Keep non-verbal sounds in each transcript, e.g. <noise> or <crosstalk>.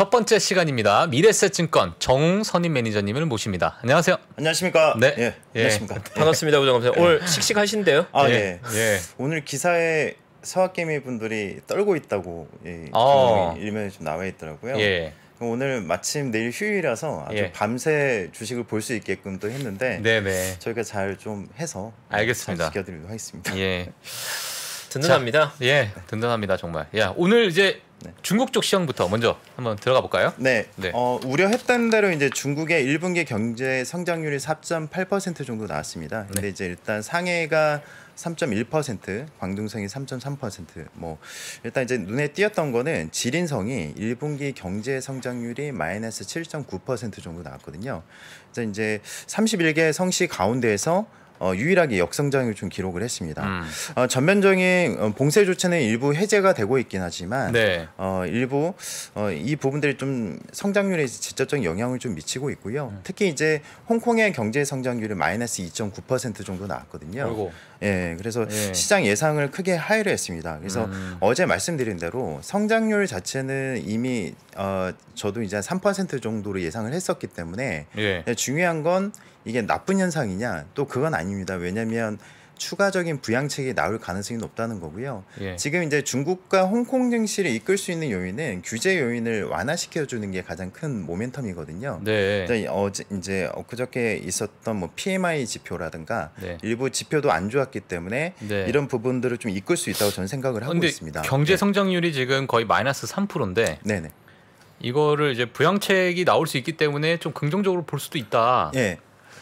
첫 번째 시간입니다. 미래세증권 정선임 매니저님을 모십니다. 안녕하세요. 안녕하십니까. 네. 예, 안녕하십니까. 예. 반갑습니다, 우정 감사. 예. 오늘 씩씩하신데요? 아 예. 예. 예. 오늘 기사에 서학개미 분들이 떨고 있다고 예, 어. 일면에 좀 나와 있더라고요. 예. 오늘 마침 내일 휴일이라서 아주 예. 밤새 주식을 볼 수 있게끔 또 했는데 네네. 네. 저희가 잘 좀 해서 알겠습니다. 지켜드리도록 하겠습니다. 예. 든든합니다. 자, 예, 든든합니다 정말. 야 오늘 이제 네. 중국 쪽 시황부터 먼저 한번 들어가 볼까요? 네. 네. 어, 우려했던 대로 이제 중국의 1분기 경제 성장률이 4.8% 정도 나왔습니다. 근데 네. 이제 일단 상해가 3.1%, 광둥성이 3.3%. 뭐 일단 이제 눈에 띄었던 거는 지린성이 1분기 경제 성장률이 마이너스 7.9% 정도 나왔거든요. 그래서 이제 31개 성시 가운데에서 어, 유일하게 역성장을 좀 기록을 했습니다. 음. 어, 전면적인 어, 봉쇄 조치는 일부 해제가 되고 있긴 하지만 네. 어, 일부 어, 이 부분들이 좀 성장률에 직접적인 영향을 좀 미치고 있고요. 음. 특히 이제 홍콩의 경제 성장률이 마이너스 2.9% 정도 나왔거든요. 아이고. 예, 그래서 예. 시장 예상을 크게 하회를 했습니다. 그래서 음. 어제 말씀드린 대로 성장률 자체는 이미 어, 저도 이제 3% 정도로 예상을 했었기 때문에 예. 중요한 건 이게 나쁜 현상이냐 또 그건 아닙니다. 왜냐하면 추가적인 부양책이 나올 가능성이 높다는 거고요. 예. 지금 이제 중국과 홍콩 증시를 이끌 수 있는 요인은 규제 요인을 완화시켜 주는 게 가장 큰 모멘텀이거든요. 네. 어제 이제 엊그저께 있었던 뭐 PMI 지표라든가 네. 일부 지표도 안 좋았기 때문에 네. 이런 부분들을 좀 이끌 수 있다고 저는 생각을 하고 있습니다. 경제 네. 성장률이 지금 거의 마이너스 3%인데 네네. 이거를 이제 부양책이 나올 수 있기 때문에 좀 긍정적으로 볼 수도 있다. 예.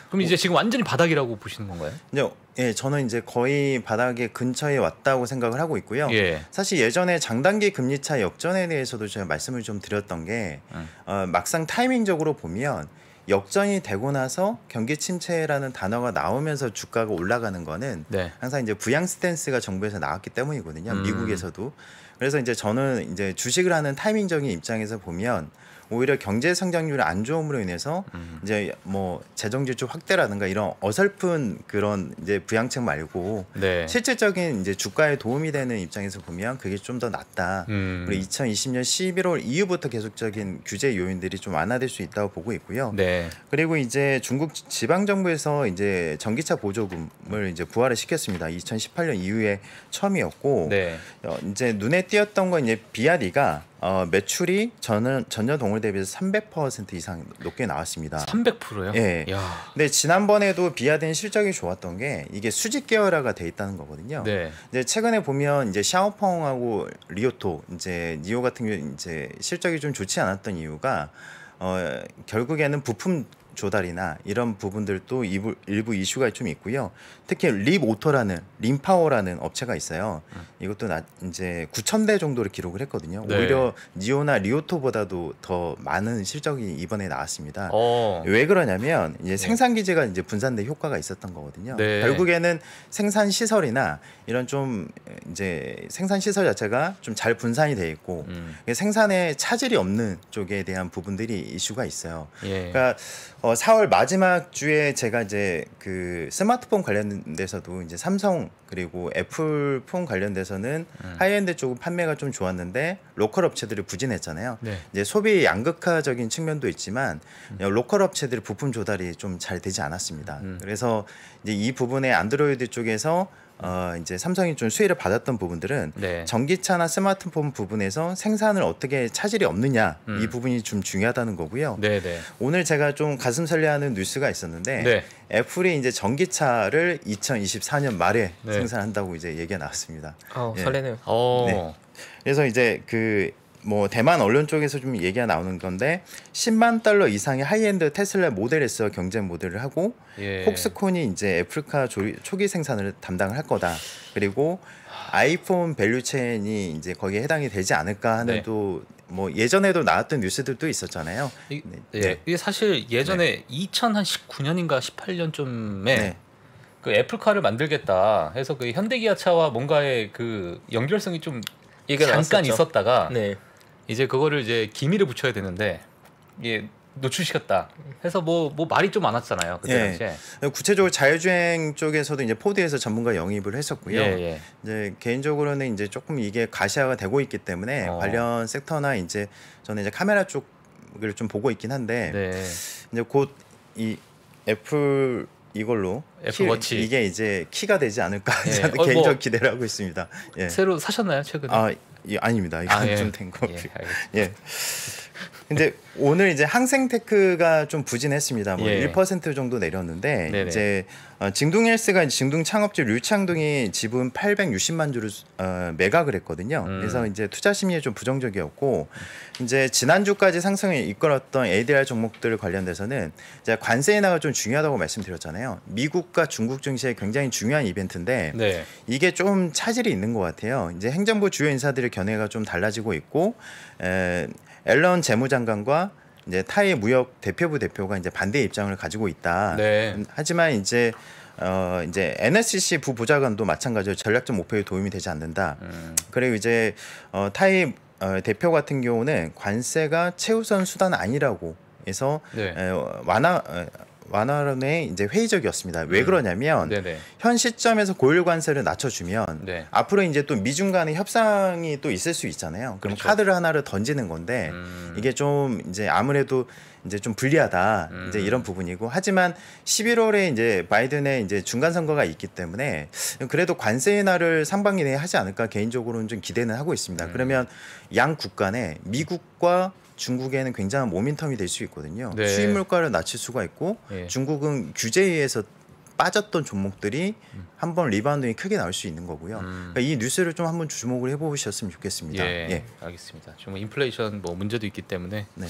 그럼 이제 지금 완전히 바닥이라고 보시는 건가요? 네, 예, 저는 이제 거의 바닥에 근처에 왔다고 생각을 하고 있고요. 예. 사실 예전에 장단기 금리차 역전에 대해서도 제가 말씀을 좀 드렸던 게 음. 어, 막상 타이밍적으로 보면 역전이 되고 나서 경기 침체라는 단어가 나오면서 주가가 올라가는 거는 네. 항상 이제 부양 스탠스가 정부에서 나왔기 때문이거든요. 음. 미국에서도. 그래서 이제 저는 이제 주식을 하는 타이밍적인 입장에서 보면 오히려 경제 성장률이 안 좋음으로 인해서 음. 이제 뭐 재정 지출 확대라든가 이런 어설픈 그런 이제 부양책 말고 네. 실질적인 이제 주가에 도움이 되는 입장에서 보면 그게 좀 더 낫다. 음. 그리고 2020년 11월 이후부터 계속적인 규제 요인들이 좀 완화될 수 있다고 보고 있고요. 네. 그리고 이제 중국 지방 정부에서 이제 전기차 보조금을 이제 부활을 시켰습니다. 2018년 이후에 처음이었고 네. 어, 이제 눈에 뛰었던 건 이제 비아디가 어, 매출이 저는 전년 동월 대비해서 300% 이상 높게 나왔습니다. 300%요? 예. 야. 근데 지난번에도 비아딘 실적이 좋았던 게 이게 수직 계열화가 돼 있다는 거거든요. 네. 이제 최근에 보면 이제 샤오펑하고 리오토 이제 니오 같은 경 이제 실적이 좀 좋지 않았던 이유가 어, 결국에는 부품 조달이나 이런 부분들도 일부, 일부 이슈가 좀 있고요. 특히 립오터라는 림파워라는 업체가 있어요. 음. 이것도 나, 이제 9천 대 정도를 기록을 했거든요. 네. 오히려 니오나 리오토보다도 더 많은 실적이 이번에 나왔습니다. 어. 왜 그러냐면 이제 네. 생산 기지가 이제 분산된 효과가 있었던 거거든요. 네. 결국에는 생산 시설이나 이런 좀 이제 생산 시설 자체가 좀 잘 분산이 돼 있고 음. 생산에 차질이 없는 쪽에 대한 부분들이 이슈가 있어요. 예. 그러니까 어, 어, 4월 마지막 주에 제가 이제 그 스마트폰 관련돼서도 이제 삼성 그리고 애플 폰 관련돼서는 음. 하이엔드 쪽은 판매가 좀 좋았는데 로컬 업체들이 부진했잖아요. 네. 이제 소비 양극화적인 측면도 있지만 음. 어, 로컬 업체들이 부품 조달이 좀 잘 되지 않았습니다. 음. 그래서 이제 이 부분에 안드로이드 쪽에서 어, 이제 삼성이 좀 수혜를 받았던 부분들은 네. 전기차나 스마트폰 부분에서 생산을 어떻게 차질이 없느냐 음. 이 부분이 좀 중요하다는 거고요. 네네. 네. 오늘 제가 좀 가슴 설레하는 뉴스가 있었는데 네. 애플이 이제 전기차를 2024년 말에 네. 생산한다고 이제 얘기가 나왔습니다. 어, 예. 설레네요. 어. 네. 그래서 이제 그뭐 대만 언론 쪽에서 좀 얘기가 나오는 건데 10만 달러 이상의 하이엔드 테슬라 모델 에서 경쟁 모델을 하고 예. 폭스콘이 이제 애플카 조리, 초기 생산을 담당을 할 거다. 그리고 아이폰 밸류체인이 이제 거기에 해당이 되지 않을까 하는 네. 또뭐 예전에도 나왔던 뉴스들도 있었잖아요. 이, 네. 예. 네. 이게 사실 예전에 2019년인가 18년쯤에 그 애플카를 만들겠다 해서 그 현대기아차와 뭔가의 그 연결성이 좀 잠깐 나왔었죠. 있었다가 네. 이제 그거를 이제 기미를 붙여야 되는데 이게 노출시켰다 해서 뭐, 뭐 말이 좀 많았잖아요 그때 예. 당시에 구체적으로 자율주행 쪽에서도 이제 포드에서 전문가 영입을 했었고요 예, 예. 이제 개인적으로는 이제 조금 이게 가시화가 되고 있기 때문에 어. 관련 섹터나 이제 저는 이제 카메라 쪽을 좀 보고 있긴 한데 네. 이제 곧 이 애플 이걸로 애플워치 이게 이제 키가 되지 않을까 예. <laughs> 어, 뭐 개인적 뭐 기대를 하고 있습니다. 예. 새로 사셨나요 최근에? 아 예, 아닙니다. 이건 아, 예. 좀 된거 같요 예, 예. 근데 오늘 이제 항생테크가 좀 부진했습니다. 뭐 예. 1% 정도 내렸는데 네네. 이제 어, 증동헬스가 증동 창업주 류창동이 지분 860만 주를 어, 매각을 했거든요. 음. 그래서 이제 투자 심리에 좀 부정적이었고 이제 지난주까지 상승을 이끌었던 ADR 종목들 관련돼서는 이제 관세 인하가 좀 중요하다고 말씀드렸잖아요. 미국과 중국 증시에 굉장히 중요한 이벤트인데 네. 이게 좀 차질이 있는 것 같아요. 이제 행정부 주요 인사들의 견해가 좀 달라지고 있고 에, 앨런 재무장관과 이제 타이 무역 대표부 대표가 이제 반대 입장을 가지고 있다. 네. 하지만 이제 어 이제 NSCC 부부장관도 마찬가지로 전략적 목표에 도움이 되지 않는다. 음. 그리고 이제 어 타이 어, 대표 같은 경우는 관세가 최우선 수단 아니라고 해서 네. 에, 완화 완화론에 이제 회의적이었습니다. 왜 음. 그러냐면 네현 시점에서 고율 관세를 낮춰주면 네. 앞으로 이제 또 미중 간의 협상이 또 있을 수 있잖아요. 그럼 그렇죠. 카드를 하나를 던지는 건데 음. 이게 좀 이제 아무래도 이제 좀 불리하다 음. 이제 이런 음. 부분이고 하지만 11월에 이제 바이든의 이제 중간 선거가 있기 때문에 그래도 관세 인하를 상반기 내에 하지 않을까 개인적으로는 좀 기대는 하고 있습니다. 음. 그러면 양 국간에 미국과 중국에는 굉장한 모멘텀이 될 수 있거든요. 네. 수입 물가를 낮출 수가 있고 네. 중국은 규제에 의해서 빠졌던 종목들이 음. 한번 리바운드가 크게 나올 수 있는 거고요. 음. 그러니까 이 뉴스를 좀 한번 주목을 해보셨으면 좋겠습니다. 예, 예. 알겠습니다. 좀 인플레이션 뭐 문제도 있기 때문에 네.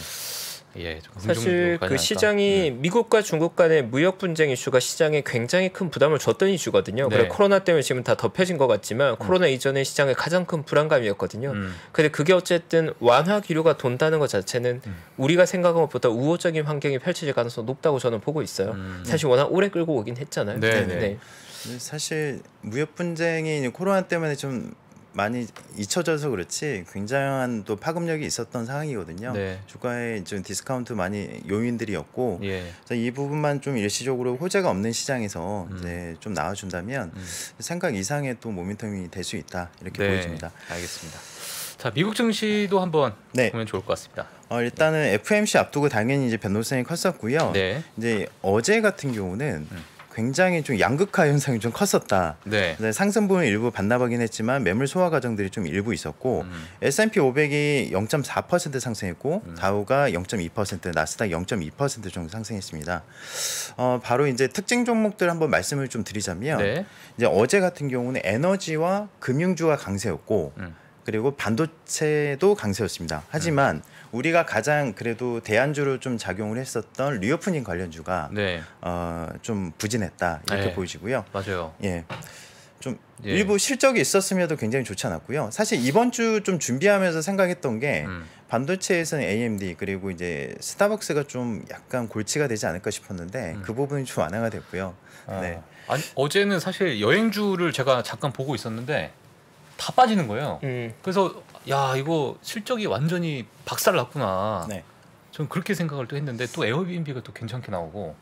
예, 사실 그 시장이 음. 미국과 중국 간의 무역 분쟁 이슈가 시장에 굉장히 큰 부담을 줬던 이슈거든요. 네. 그래 코로나 때문에 지금 다 덮여진 것 같지만 음. 코로나 이전에 시장의 가장 큰 불안감이었거든요. 음. 근데 그게 어쨌든 완화 기류가 돈다는 것 자체는 음. 우리가 생각한 것보다 우호적인 환경이 펼쳐질 가능성 높다고 저는 보고 있어요. 음. 사실 워낙 오래 끌고 오긴 했잖아요. 네. 네. 네. 사실 무역 분쟁이 코로나 때문에 좀 많이 잊혀져서 그렇지 굉장한 또 파급력이 있었던 상황이거든요. 네. 주가에 좀 디스카운트 많이 요인들이었고 예. 이 부분만 좀 일시적으로 호재가 없는 시장에서 음. 이제 좀 나와준다면 음. 생각 이상의 또 모멘텀이 될 수 있다 이렇게 네. 보여집니다. 알겠습니다. 자 미국 증시도 한번 네. 보면 좋을 것 같습니다. 어, 일단은 FMC 앞두고 당연히 이제 변동성이 컸었고요. 네. 이제 어제 같은 경우는 음. 굉장히 좀 양극화 현상이 좀 컸었다. 네. 상승분은 일부 반납하긴 했지만 매물 소화 과정들이 좀 일부 있었고 음. S&P 500이 0.4% 상승했고 음. 다우가 0.2%, 나스닥 0.2% 정도 상승했습니다. 어, 바로 이제 특징 종목들 한번 말씀을 좀 드리자면 네. 이제 어제 같은 경우는 에너지와 금융주가 강세였고 음. 그리고 반도체도 강세였습니다. 하지만 음. 우리가 가장 그래도 대안주로 좀 작용을 했었던 리오프닝 관련주가 네. 어, 좀 부진했다 이렇게 네. 보이시고요. 맞아요. 예. 좀 예. 일부 실적이 있었음에도 굉장히 좋지 않았고요. 사실 이번 주 좀 준비하면서 생각했던 게 음. 반도체에서는 AMD 그리고 이제 스타벅스가 좀 약간 골치가 되지 않을까 싶었는데 음. 그 부분이 좀 완화가 됐고요. 아. 네. 아니, 어제는 사실 여행주를 제가 잠깐 보고 있었는데 다 빠지는 거예요. 음. 그래서 야 이거 실적이 완전히 박살났구나. 네. 저는 그렇게 생각을 또 했는데 또 에어비앤비가 또 괜찮게 나오고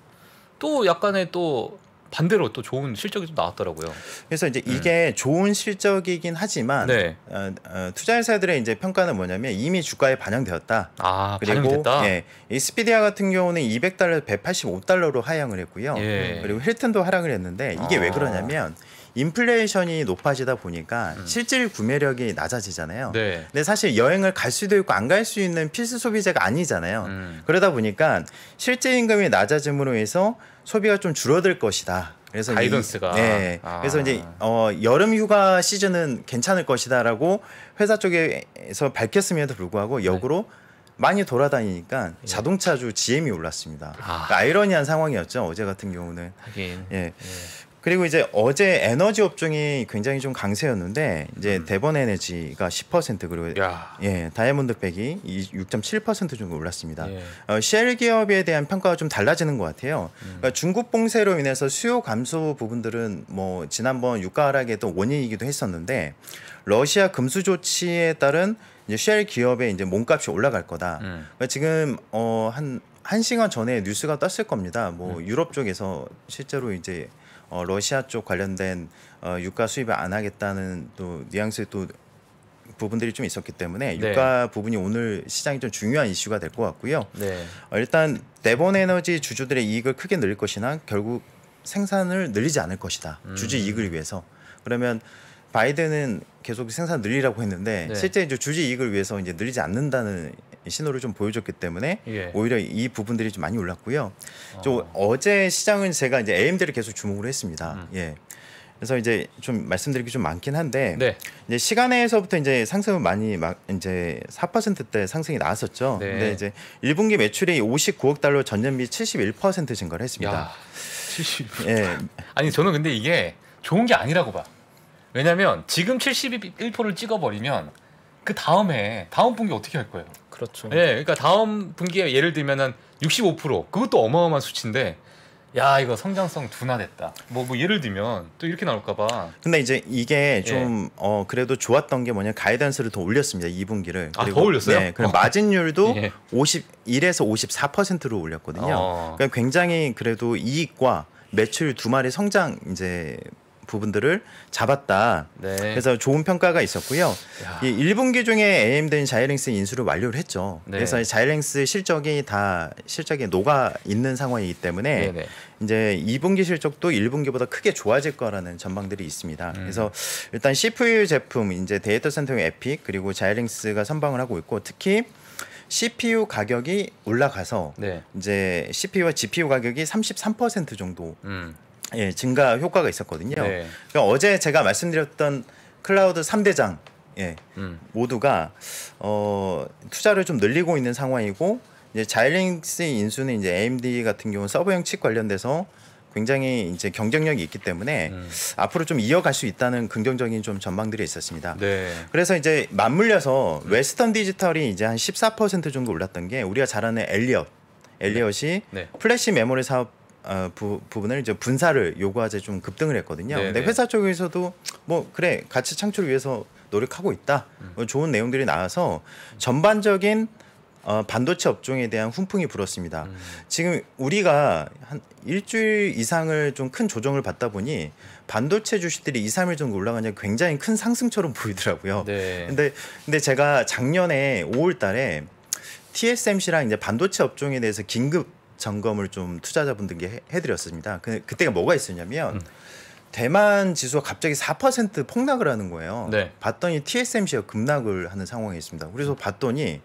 또 약간의 또 반대로 또 좋은 실적이 좀 나왔더라고요. 그래서 이제 네. 이게 음. 좋은 실적이긴 하지만 네. 어, 어, 투자회사들의 이제 평가는 뭐냐면 이미 주가에 반영되었다. 아, 그리고 반영됐다? 예, 이 스피디아 같은 경우는 200달러 185달러로 하향을 했고요. 예. 그리고 힐튼도 하락을 했는데 이게 아. 왜 그러냐면 인플레이션이 높아지다 보니까 음. 실질 구매력이 낮아지잖아요. 네. 근데 사실 여행을 갈 수도 있고 안 갈 수 있는 필수 소비재가 아니잖아요. 음. 그러다 보니까 실제 임금이 낮아짐으로 해서 소비가 좀 줄어들 것이다. 그래서 가이던스가 이, 네. 아. 그래서 이제 어, 여름 휴가 시즌은 괜찮을 것이다라고 회사 쪽에서 밝혔음에도 불구하고 네. 역으로 네. 많이 돌아다니니까 예. 자동차주 GM이 올랐습니다. 아. 그러니까 아 이러니한 상황이었죠 어제 같은 경우는. 하긴. 예. 예. 그리고 이제 어제 에너지 업종이 굉장히 좀 강세였는데 이제 음. 대번 에너지가 10% 그리고 야. 예 다이아몬드백이 6.7% 정도 올랐습니다. 예. 어, 쉘 기업에 대한 평가가 좀 달라지는 것 같아요. 음. 그러니까 중국 봉쇄로 인해서 수요 감소 부분들은 뭐 지난번 유가 하락에도 원인이기도 했었는데 러시아 금수 조치에 따른 이제 쉘 기업의 이제 몸값이 올라갈 거다. 음. 그러니까 지금 어 한 한 시간 전에 뉴스가 떴을 겁니다. 뭐 음. 유럽 쪽에서 실제로 이제 어, 러시아 쪽 관련된 어, 유가 수입을 안 하겠다는 또 뉘앙스의 또 부분들이 좀 있었기 때문에 네. 유가 부분이 오늘 시장이 좀 중요한 이슈가 될 것 같고요. 네. 어, 일단 대본 에너지 주주들의 이익을 크게 늘릴 것이나 결국 생산을 늘리지 않을 것이다. 음. 주주 이익을 위해서. 그러면 바이든은 계속 생산 늘리라고 했는데 네. 실제 이제 주주 이익을 위해서 이제 늘리지 않는다는 신호를 좀 보여줬기 때문에 예. 오히려 이 부분들이 좀 많이 올랐고요. 좀 어. 제 시장은 제가 이제 AMD를 계속 주목을 했습니다. 음. 예. 그래서 이제 좀 말씀드리기 좀 많긴 한데 네. 이제 시간에서부터 이제 상승은 많이 막 이제 4%대 상승이 나왔었죠. 네. 근데 이제 1분기 매출이 59억 달러 전년비 71% 증가를 했습니다. 71%. 예. 아니 저는 근데 이게 좋은 게 아니라고 봐. 왜냐면 지금 71%를 찍어버리면 그 다음에 다음 분기 어떻게 할 거예요? 그렇죠. 예, 그러니까 다음 분기에 예를 들면은 65% 그것도 어마어마한 수치인데 야 이거 성장성 둔화됐다. 뭐, 뭐 예를 들면 또 이렇게 나올까봐. 근데 이제 이게 좀 예. 어, 그래도 좋았던 게 뭐냐 가이던스를 더 올렸습니다. 2분기를. 아, 더 올렸어요? 네, 그럼 어. 마진율도 <laughs> 예. 51에서 54%로 올렸거든요. 어. 그러니까 굉장히 그래도 이익과 매출 두 마리 성장 이제 부분들을 잡았다. 네. 그래서 좋은 평가가 있었고요. 야. 이 1분기 중에 AM된 자이랭스 인수를 완료를 했죠. 네. 그래서 자이랭스 실적이 다 실적에 녹아 있는 상황이기 때문에 네네. 네. 이제 2분기 실적도 1분기보다 크게 좋아질 거라는 전망들이 있습니다. 음. 그래서 일단 CPU 제품 이제 데이터 센터용 에픽 그리고 자이랭스가 선방을 하고 있고 특히 CPU 가격이 올라가서 네. 이제 CPU와 GPU 가격이 33% 정도 음. 예, 증가 효과가 있었거든요. 네. 그러니까 어제 제가 말씀드렸던 클라우드 삼대장 예, 음. 모두가 어, 투자를 좀 늘리고 있는 상황이고 이제 자일링스 인수는 이제 AMD 같은 경우는 서버형 칩 관련돼서 굉장히 이제 경쟁력이 있기 때문에 음. 앞으로 좀 이어갈 수 있다는 긍정적인 좀 전망들이 있었습니다. 네. 그래서 이제 맞물려서 음. 웨스턴 디지털이 이제 한 14% 정도 올랐던 게 우리가 잘 아는 엘리엇 엘리엇이 네. 네. 플래시 메모리 사업 어, 부, 분을 이제 분사를 요구하자 좀 급등을 했거든요. 네네. 근데 네. 회사 쪽에서도 뭐 그래 가치 창출을 위해서 노력하고 있다. 음. 뭐 좋은 내용들이 나와서 전반적인 어, 반도체 업종에 대한 훈풍이 불었습니다. 음. 지금 우리가 한 일주일 이상을 좀 큰 조정을 받다 보니 반도체 주식들이 2, 3일 정도 올라가냐 굉장히 큰 상승처럼 <laughs> 보이더라고요. 네. 근데 근데 제가 작년에 5월 달에 TSMC랑 이제 반도체 업종에 대해서 긴급 점검을 좀 투자자분들께 해드렸습니다. 그, 그때가 뭐가 있었냐면 음. 대만 지수가 갑자기 4% 폭락을 하는 거예요. 네. 봤더니 TSMC가 급락을 하는 상황이 있습니다. 그래서 음. 봤더니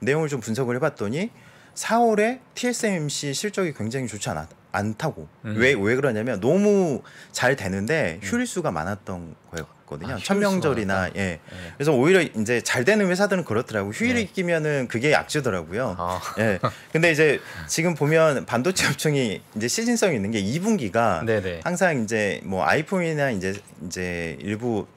내용을 좀 분석을 해봤더니 4월에 TSMC 실적이 굉장히 좋지 않았, 다안 타고 왜왜 음. 왜 그러냐면 너무 잘 되는데 휴일수가 음. 많았던 거였거든요. 아, 천명절이나 예. 예. 그래서 오히려 이제 잘 되는 회사들은 그렇더라고. 휴일이 예. 끼면은 그게 약주더라고요. 아. 예. <laughs> 근데 이제 지금 보면 반도체 업종이 이제 시즌성이 있는 게 2분기가 네네. 항상 이제 뭐 아이폰이나 이제 이제 일부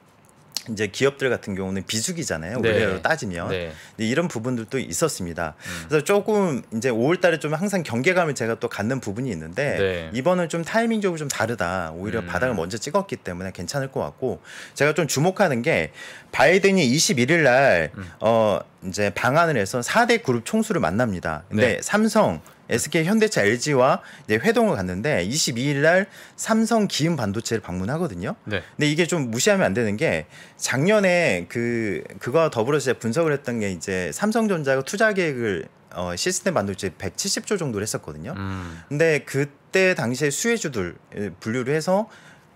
이제 기업들 같은 경우는 비수기잖아요. 네. 올해로 따지면 네. 이런 부분들도 있었습니다. 음. 그래서 조금 이제 5월달에 좀 항상 경계감을 제가 또 갖는 부분이 있는데 네. 이번은 좀 타이밍적으로 좀 다르다. 오히려 음. 바닥을 먼저 찍었기 때문에 괜찮을 것 같고 제가 좀 주목하는 게 바이든이 21일 날 음. 어, 이제 방안을 해서 4대 그룹 총수를 만납니다. 근데 네. 삼성 SK 현대차 LG와 이제 회동을 갔는데 22일 날 삼성 기음 반도체를 방문하거든요. 네. 근데 이게 좀 무시하면 안 되는 게 작년에 그 그거와 더불어서 분석을 했던 게 이제 삼성전자가 투자 계획을 어, 시스템 반도체 170조 정도를 했었거든요. 음. 근데 그때 당시에 수혜주들 예, 분류를 해서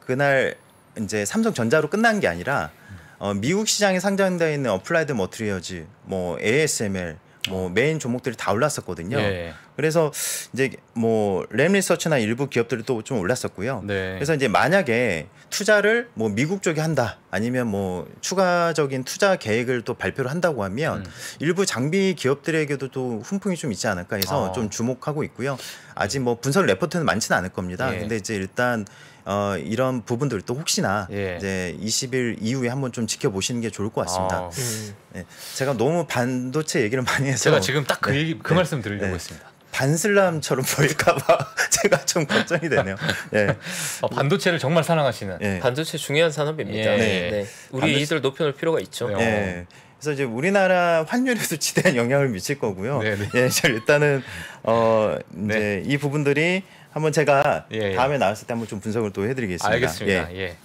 그날 이제 삼성전자로 끝난 게 아니라 어, 미국 시장에 상장되어 있는 어플라이드 머트리어지, 뭐 ASML 뭐 메인 종목들이 다 올랐었거든요. 예. 그래서 이제 뭐 램리서치나 일부 기업들이 또 좀 올랐었고요. 네. 그래서 이제 만약에 투자를 뭐 미국 쪽에 한다 아니면 뭐 추가적인 투자 계획을 또 발표를 한다고 하면 음. 일부 장비 기업들에게도 또 훈풍이 좀 있지 않을까 해서 어. 좀 주목하고 있고요. 아직 뭐 분석 레포트는 많지는 않을 겁니다. 예. 근데 이제 일단 어, 이런 부분들도 혹시나 예. 이제 20일 이후에 한번 좀 지켜보시는 게 좋을 것 같습니다. 아. 음. 네, 제가 너무 반도체 얘기를 많이 해서 제가 지금 딱그 네, 그 네. 말씀 드리려고 네. 했습니다. 반슬람처럼 <laughs> 보일까봐 제가 좀 걱정이 되네요. 네. 어, 반도체를 정말 사랑하시는. 네. 반도체 중요한 산업입니다. 예. 네. 네. 네. 우리 반도체... 이익 높여놓을 필요가 있죠. 네. 그래서 이제 우리나라 환율에도 지대한 영향을 미칠 거고요. 네, 네. 예, 일단은 어 이제 이 부분들이 한번 제가 예, 예. 다음에 나왔을 때 한번 좀 분석을 또 해드리겠습니다. 알겠습니다. 예. 예.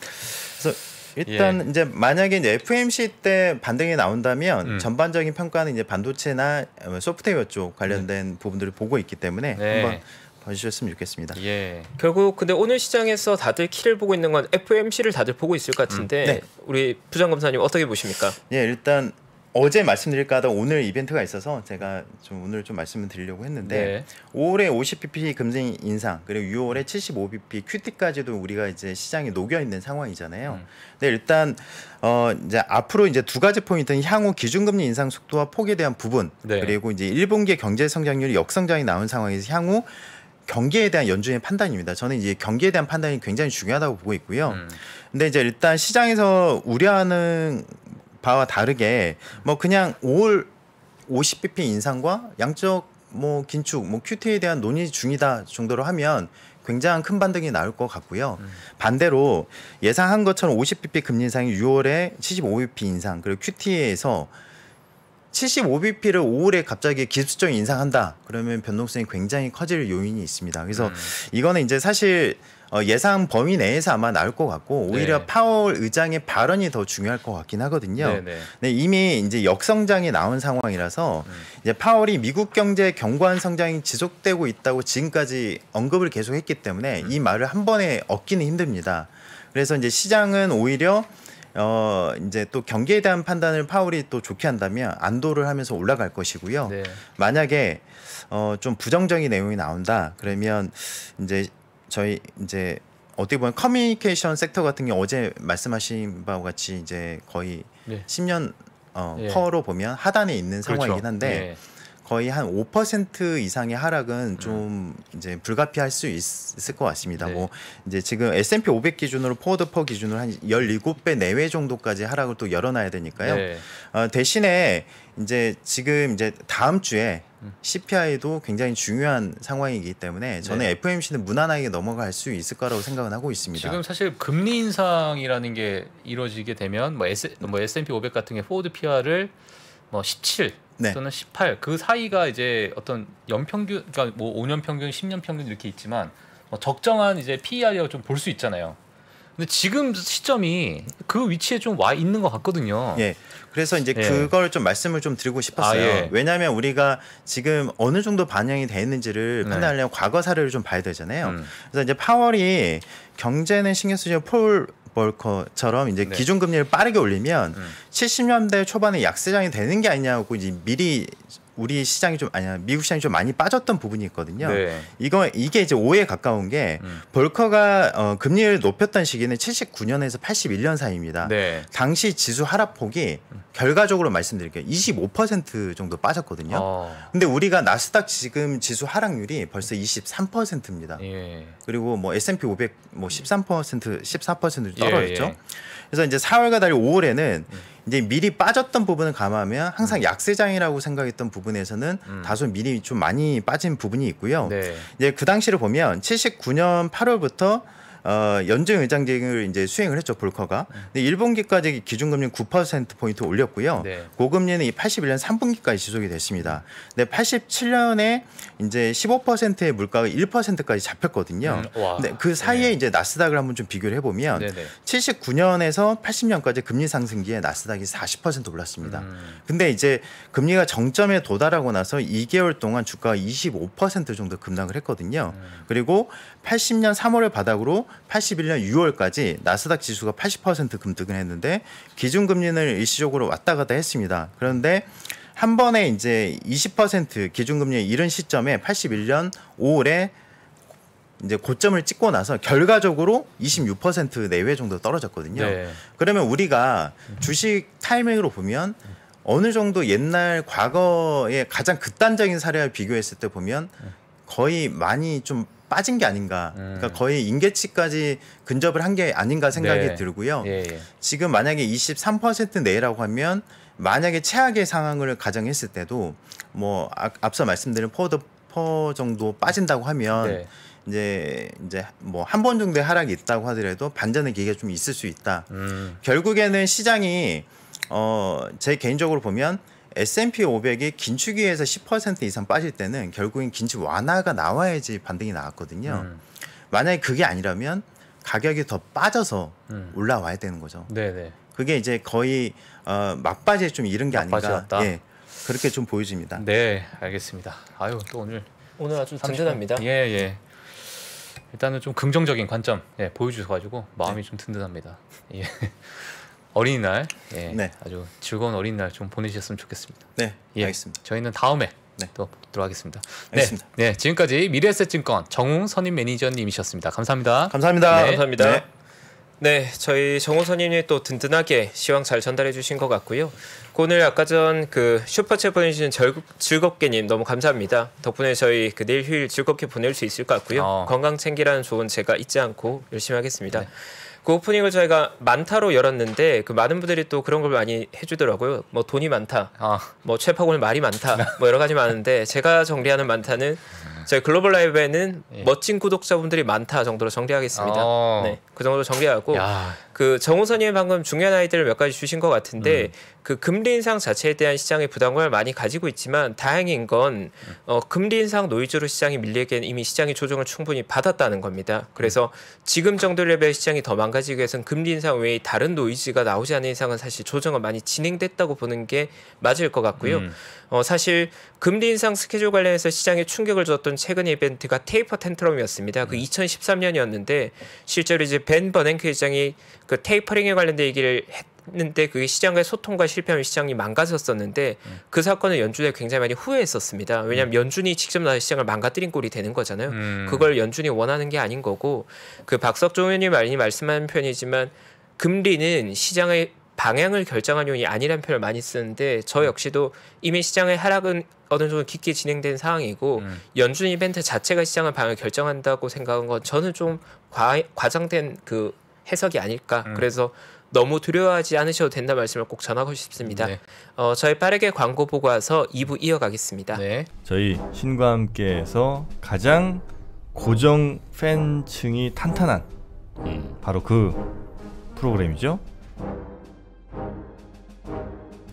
그래서 예. 일단 이제 만약에 이제 FMC 때 반등이 나온다면 음. 전반적인 평가는 이제 반도체나 소프트웨어 쪽 관련된 음. 부분들을 보고 있기 때문에 네. 한번 봐주셨으면 좋겠습니다. 예. 결국 근데 오늘 시장에서 다들 키를 보고 있는 건 FMC를 다들 보고 있을 것 같은데 음, 네. 우리 부장 검사님 어떻게 보십니까? 예, 일단 어제 말씀드릴까 하다 오늘 이벤트가 있어서 제가 좀 오늘 좀 말씀을 드리려고 했는데 네. 5월에 50bp 금리 인상 그리고 6월에 75bp 큐티까지도 우리가 이제 시장이 녹여 있는 상황이잖아요. 음. 근데 일단 어 이제 앞으로 이제 두 가지 포인트는 향후 기준금리 인상 속도와 폭에 대한 부분 네. 그리고 이제 1분기 경제 성장률이 역성장이 나온 상황에서 향후 경기에 대한 연준의 판단입니다. 저는 이제 경기에 대한 판단이 굉장히 중요하다고 보고 있고요. 음. 근데 이제 일단 시장에서 우려하는 바와 다르게 뭐 그냥 5월 50bp 인상과 양적 뭐 긴축, 뭐 QT에 대한 논의 중이다 정도로 하면 굉장한 큰 반등이 나올 것 같고요. 음. 반대로 예상한 것처럼 50bp 금리 인상이 6월에 75bp 인상 그리고 QT에서 75bp를 5월에 갑자기 기술적 인상한다. 그러면 변동성이 굉장히 커질 요인이 있습니다. 그래서 음. 이거는 이제 사실 어, 예상 범위 내에서 아마 나올 것 같고 오히려 네. 파월 의장의 발언이 더 중요할 것 같긴 하거든요. 네, 네. 네 이미 이제 역성장이 나온 상황이라서 음. 이제 파월이 미국 경제 경관 성장이 지속되고 있다고 지금까지 언급을 계속했기 때문에 음. 이 말을 한 번에 얻기는 힘듭니다. 그래서 이제 시장은 오히려 어 이제 또 경기에 대한 판단을 파울이 또 좋게 한다면 안도를 하면서 올라갈 것이고요. 네. 만약에 어좀 부정적인 내용이 나온다 그러면 이제 저희 이제 어떻게 보면 커뮤니케이션 섹터 같은 게 어제 말씀하신 바와 같이 이제 거의 네. 10년 어, 예. 퍼로 보면 하단에 있는 상황이긴 그렇죠. 한데 예. 거의 한 5% 이상의 하락은 음. 좀 이제 불가피할 수 있, 을것 같습니다. 네. 뭐 이제 지금 S&P 500 기준으로 포워드 퍼 기준으로 한 17배 내외 정도까지 하락을 또 열어놔야 되니까요. 네. 어, 대신에 이제 지금 이제 다음 주에 CPI도 음. 굉장히 중요한 상황이기 때문에 저는 네. f m c 는 무난하게 넘어갈 수 있을 거라고 생각은 하고 있습니다. 지금 사실 금리 인상이라는 게 이루어지게 되면 뭐, S, 뭐 S&P 500 같은 게 포워드 PR을 뭐 17, 네. 또는 18그 사이가 이제 어떤 연평균 그러니까 뭐 5년 평균, 10년 평균 이렇게 있지만 뭐 적정한 이제 PER이라고 좀볼 수 있잖아요. 근데 지금 시점이 그 위치에 좀 와 있는 것 같거든요. 예. 그래서 이제 예. 그걸 좀 말씀을 좀 드리고 싶었어요. 아, 예. 왜냐하면 우리가 지금 어느 정도 반영이 돼있는지를 네. 판단하려면 과거 사례를 좀 봐야 되잖아요. 음. 그래서 이제 파월이 경제는 신경 쓰지폴 벌커처럼 이제 네. 기준금리를 빠르게 올리면 음. 70년대 초반에 약세장이 되는 게 아니냐고 이제 미리 우리 시장이 좀 아니야 미국 시장이 좀 많이 빠졌던 부분이 있거든요. 네. 이거 이게 이제 오해 에 가까운 게 음. 벌커가 어, 금리를 높였던 시기는 79년에서 81년 사이입니다. 네. 당시 지수 하락폭이 결과적으로 말씀드릴게요. 25% 정도 빠졌거든요. 어. 근데 우리가 나스닥 지금 지수 하락률이 벌써 23%입니다. 예. 그리고 뭐 S&P 500 뭐13% 14% 떨어졌죠. 예, 예. 그래서 이제 4월과 달리 5월에는 음. 이제 미리 빠졌던 부분을 감안하면 항상 음. 약세장이라고 생각했던 부분에서는 음. 다소 미리 좀 많이 빠진 부분이 있고요. 네. 이제 그 당시를 보면 79년 8월부터 어, 연준 의장직을 이제 수행을 했죠 볼커가. 음. 근데 1분기까지 기준금리 9% 포인트 올렸고요. 네. 고금리는 이 81년 3분기까지 지속이 됐습니다. 근데 87년에 이제 15%의 물가가 1%까지 잡혔거든요. 음, 근데 그 사이에 네. 이제 나스닥을 한번 좀 비교를 해보면 네네. 79년에서 80년까지 금리 상승기에 나스닥이 40% 올랐습니다. 음. 근데 이제 금리가 정점에 도달하고 나서 2개월 동안 주가가 25% 정도 급락을 했거든요. 음. 그리고 80년 3월을 바닥으로 81년 6월까지 나스닥 지수가 80% 금득을 했는데 기준금리를 일시적으로 왔다 갔다 했습니다. 그런데 한 번에 이제 20% 기준금리에 이른 시점에 81년 5월에 이제 고점을 찍고 나서 결과적으로 26% 내외 정도 떨어졌거든요. 네. 그러면 우리가 주식 타이밍으로 보면 어느 정도 옛날 과거의 가장 극단적인 사례와 비교했을 때 보면 거의 많이 좀 빠진 게 아닌가. 음. 그러니까 거의 임계치까지 근접을 한 게 아닌가 생각이 네. 들고요. 예, 예. 지금 만약에 23% 내라고 하면 만약에 최악의 상황을 가정했을 때도 뭐 아, 앞서 말씀드린 포워드 퍼 정도 빠진다고 하면 네. 이제 이제 뭐 한 번 정도의 하락이 있다고 하더라도 반전의 기회가 좀 있을 수 있다. 음. 결국에는 시장이 어 제 개인적으로 보면 S&P 500이 긴축위에서 10% 이상 빠질 때는 결국엔 긴축 완화가 나와야지 반등이 나왔거든요. 음. 만약에 그게 아니라면 가격이 더 빠져서 음. 올라와야 되는 거죠. 네네. 그게 이제 거의 어, 막바지에 좀 이른 게 막바지였다. 예, 그렇게 좀 보여집니다. 네, 알겠습니다. 아유 또 오늘 오늘 아주 든든합니다. 예 예. 일단은 좀 긍정적인 관점 예, 보여주셔가지고 마음이 네. 좀 든든합니다. 예. 어린이날 예, 네. 아주 즐거운 어린이날 좀 보내셨으면 좋겠습니다. 네, 예, 알겠습니다. 저희는 다음에 네. 또 뵙도록 하겠습니다. 네, 네, 지금까지 미래에셋증권 정웅 선임 매니저님이셨습니다. 감사합니다. 감사합니다. 네. 감사합니다. 네, 네 저희 정호 선임이 또 든든하게 시황 잘 전달해 주신 것 같고요. 그 오늘 아까 전 그 슈퍼챗 보내주신 즐겁, 게님 너무 감사합니다. 덕분에 저희 그 내일 휴일 즐겁게 보낼 수 있을 것 같고요. 어. 건강 챙기라는 좋은 제가 잊지 않고 열심히 하겠습니다. 네. 그 오프닝을 저희가 많다로 열었는데 그 많은 분들이 또 그런 걸 많이 해주더라고요. 뭐 돈이 많다, 아. 뭐 최파고는 말이 많다, 뭐 여러 가지 많은데 제가 정리하는 많다는 저희 글로벌 라이브에는 예. 멋진 구독자분들이 많다 정도로 정리하겠습니다. 어. 네, 그 정도로 정리하고 야. 그정우선님 방금 중요한 아이디어를몇 가지 주신 것 같은데 음. 그 금리 인상 자체에 대한 시장의 부담감을 많이 가지고 있지만 다행인 건 음. 어, 금리 인상 노이즈로 시장이 밀리기엔 이미 시장이 조정을 충분히 받았다는 겁니다. 그래서 음. 지금 정도 레벨 시장이 더 망가지기 위해서는 금리 인상 외에 다른 노이즈가 나오지 않는 이상은 사실 조정은 많이 진행됐다고 보는 게 맞을 것 같고요. 음. 어, 사실 금리 인상 스케줄 관련해서 시장에 충격을 줬던 최근 이벤트가 테이퍼 텐트럼이었습니다. 그 2013년이었는데 음. 실제로 이제 벤 버냉크 회장이 그 테이퍼링에 관련된 얘기를 했는데 그게 시장과의 소통과 실패하면 시장이 망가졌었는데 음. 그 사건을 연준에 굉장히 많이 후회했었습니다. 왜냐하면 음. 연준이 직접 나서 시장을 망가뜨린 꼴이 되는 거잖아요. 음. 그걸 연준이 원하는 게 아닌 거고 그 박석종 의원님 많이 말씀하는 편이지만 금리는 시장의 방향을 결정한 요인이 아니란 표현을 많이 쓰는데 저 음. 역시도 이미 시장의 하락은 어느 정도 깊게 진행된 상황이고 음. 연준 이벤트 자체가 시장의 방향을 결정한다고 생각한 건 저는 좀 과, 과장된 그 해석이 아닐까. 음. 그래서 너무 두려워하지 않으셔도 된다 말씀을 꼭 전하고 싶습니다. 네. 어, 저희 빠르게 광고 보고 와서 2부 이어가겠습니다. 네. 저희 신과 함께에서 가장 고정 팬층이 탄탄한 음. 바로 그 프로그램이죠.